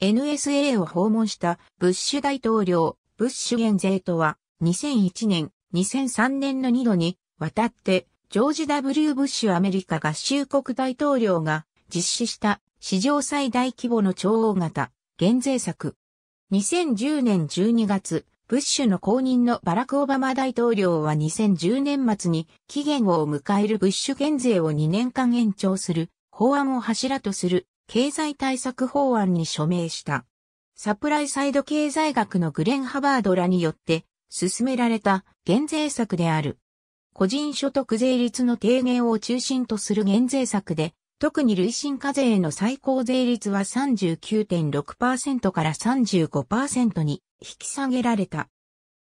NSA を訪問したブッシュ大統領、ブッシュ減税とは、2001年、2003年の2度に、わたって、ジョージ W. ブッシュアメリカ合衆国大統領が実施した史上最大規模の超大型減税策。2010年12月、ブッシュの後任のバラク・オバマ大統領は2010年末に期限を迎えるブッシュ減税を2年間延長する法案を柱とする経済対策法案に署名した。サプライサイド経済学のグレン・ハバードらによって進められた減税策である。個人所得税率の低減を中心とする減税策で、特に累進課税の最高税率は39.6%から35%に引き下げられた。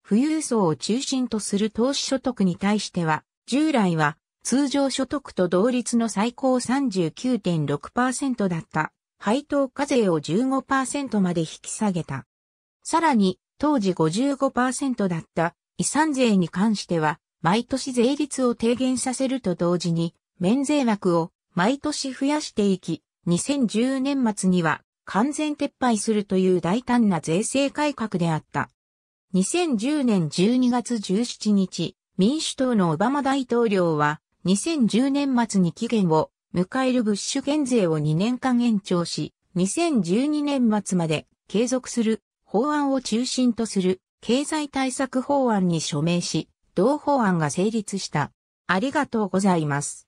富裕層を中心とする投資所得に対しては、従来は通常所得と同率の最高39.6%だった配当課税を15%まで引き下げた。さらに、当時55%だった遺産税に関しては、毎年税率を低減させると同時に、免税枠を毎年増やしていき、2010年末には完全撤廃するという大胆な税制改革であった。2010年12月17日、民主党のオバマ大統領は2010年末に期限を迎える物資減税を2年間延長し、2012年末まで継続する法案を中心とする経済対策法案に署名し、同法案が成立した。ありがとうございます。